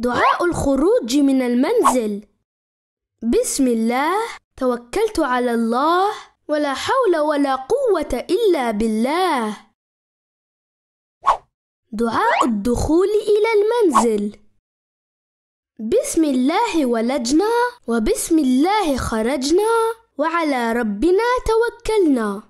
دعاء الخروج من المنزل بسم الله توكلت على الله ولا حول ولا قوة إلا بالله دعاء الدخول إلى المنزل بسم الله ولجنا وبسم الله خرجنا وعلى ربنا توكلنا